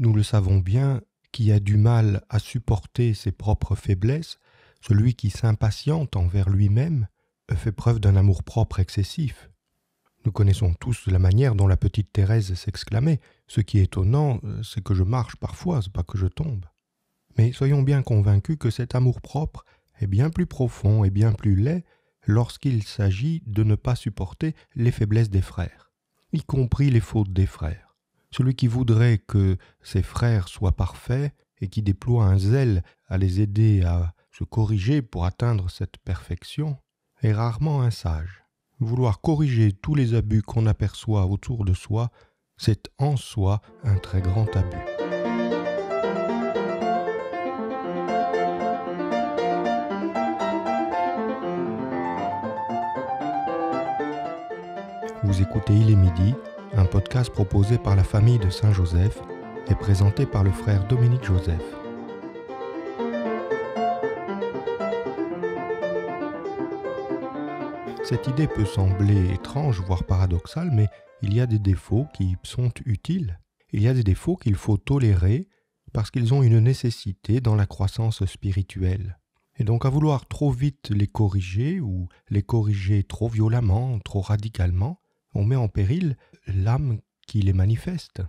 nous le savons bien, qui a du mal à supporter ses propres faiblesses, celui qui s'impatiente envers lui-même, fait preuve d'un amour-propre excessif. Nous connaissons tous la manière dont la petite Thérèse s'exclamait. Ce qui est étonnant, euh, c'est que je marche parfois, c'est pas que je tombe. Mais soyons bien convaincus que cet amour-propre est bien plus profond et bien plus laid lorsqu'il s'agit de ne pas supporter les faiblesses des frères, y compris les fautes des frères. Celui qui voudrait que ses frères soient parfaits et qui déploie un zèle à les aider à se corriger pour atteindre cette perfection est rarement un sage. Vouloir corriger tous les abus qu'on aperçoit autour de soi, c'est en soi un très grand abus. Vous écoutez Il est midi, un podcast proposé par la famille de Saint-Joseph et présenté par le frère Dominique Joseph. Cette idée peut sembler étrange, voire paradoxale, mais il y a des défauts qui sont utiles. Il y a des défauts qu'il faut tolérer parce qu'ils ont une nécessité dans la croissance spirituelle. Et donc à vouloir trop vite les corriger ou les corriger trop violemment, trop radicalement, on met en péril l'âme qui les manifeste.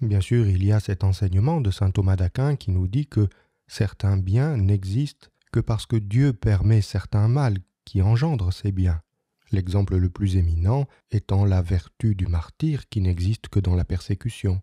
Bien sûr, il y a cet enseignement de saint Thomas d'Aquin qui nous dit que certains biens n'existent que parce que Dieu permet certains mâles qui engendrent ces biens. L'exemple le plus éminent étant la vertu du martyr qui n'existe que dans la persécution.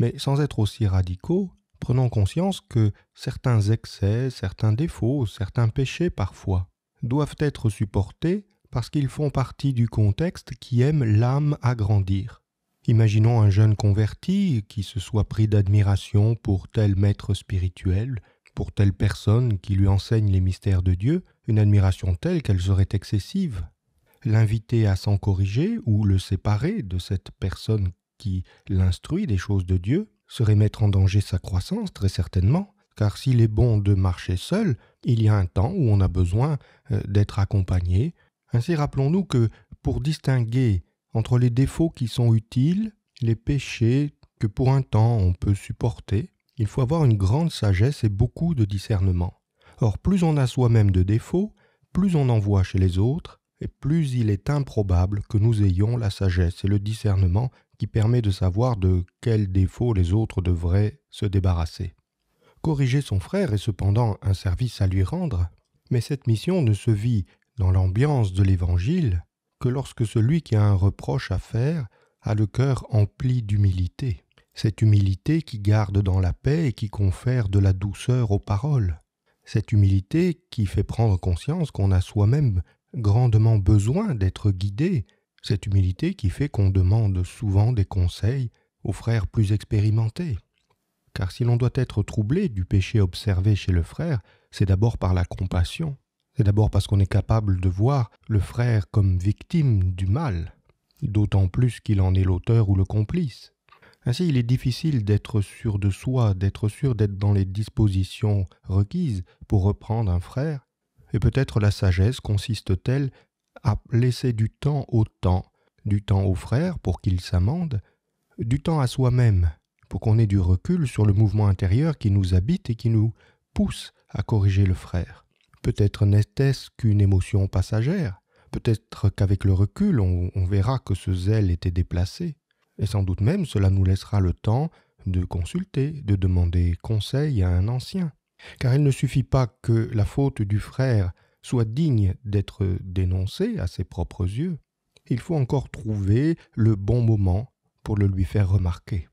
Mais sans être aussi radicaux, prenons conscience que certains excès, certains défauts, certains péchés parfois doivent être supportés parce qu'ils font partie du contexte qui aime l'âme à grandir. Imaginons un jeune converti qui se soit pris d'admiration pour tel maître spirituel, pour telle personne qui lui enseigne les mystères de Dieu, une admiration telle qu'elle serait excessive. L'inviter à s'en corriger ou le séparer de cette personne qui l'instruit des choses de Dieu serait mettre en danger sa croissance très certainement, car s'il est bon de marcher seul, il y a un temps où on a besoin euh, d'être accompagné, ainsi rappelons-nous que pour distinguer entre les défauts qui sont utiles, les péchés que pour un temps on peut supporter, il faut avoir une grande sagesse et beaucoup de discernement. Or, plus on a soi-même de défauts, plus on en voit chez les autres, et plus il est improbable que nous ayons la sagesse et le discernement qui permet de savoir de quels défauts les autres devraient se débarrasser. Corriger son frère est cependant un service à lui rendre, mais cette mission ne se vit dans l'ambiance de l'Évangile que lorsque celui qui a un reproche à faire a le cœur empli d'humilité. Cette humilité qui garde dans la paix et qui confère de la douceur aux paroles. Cette humilité qui fait prendre conscience qu'on a soi-même grandement besoin d'être guidé. Cette humilité qui fait qu'on demande souvent des conseils aux frères plus expérimentés. Car si l'on doit être troublé du péché observé chez le frère, c'est d'abord par la compassion. C'est d'abord parce qu'on est capable de voir le frère comme victime du mal, d'autant plus qu'il en est l'auteur ou le complice. Ainsi, il est difficile d'être sûr de soi, d'être sûr d'être dans les dispositions requises pour reprendre un frère, et peut-être la sagesse consiste-t-elle à laisser du temps au temps, du temps au frère pour qu'il s'amende, du temps à soi-même pour qu'on ait du recul sur le mouvement intérieur qui nous habite et qui nous pousse à corriger le frère. Peut-être n'était-ce qu'une émotion passagère, peut-être qu'avec le recul on, on verra que ce zèle était déplacé, et sans doute même cela nous laissera le temps de consulter, de demander conseil à un ancien. Car il ne suffit pas que la faute du frère soit digne d'être dénoncée à ses propres yeux, il faut encore trouver le bon moment pour le lui faire remarquer.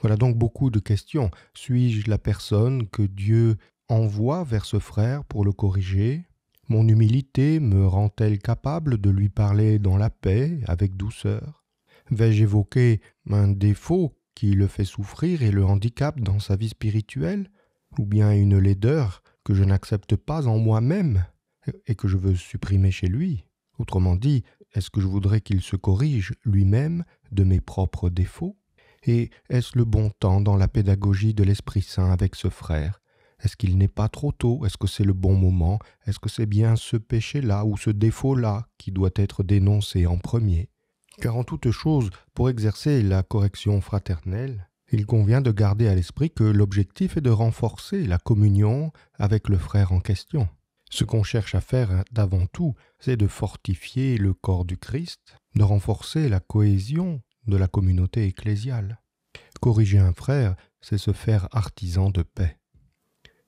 Voilà donc beaucoup de questions. Suis-je la personne que Dieu envoie vers ce frère pour le corriger Mon humilité me rend-elle capable de lui parler dans la paix, avec douceur Vais-je évoquer un défaut qui le fait souffrir et le handicap dans sa vie spirituelle Ou bien une laideur que je n'accepte pas en moi-même et que je veux supprimer chez lui Autrement dit, est-ce que je voudrais qu'il se corrige lui-même de mes propres défauts Et est-ce le bon temps dans la pédagogie de l'Esprit Saint avec ce frère est-ce qu'il n'est pas trop tôt Est-ce que c'est le bon moment Est-ce que c'est bien ce péché-là ou ce défaut-là qui doit être dénoncé en premier Car en toute chose, pour exercer la correction fraternelle, il convient de garder à l'esprit que l'objectif est de renforcer la communion avec le frère en question. Ce qu'on cherche à faire d'avant tout, c'est de fortifier le corps du Christ, de renforcer la cohésion de la communauté ecclésiale. Corriger un frère, c'est se faire artisan de paix.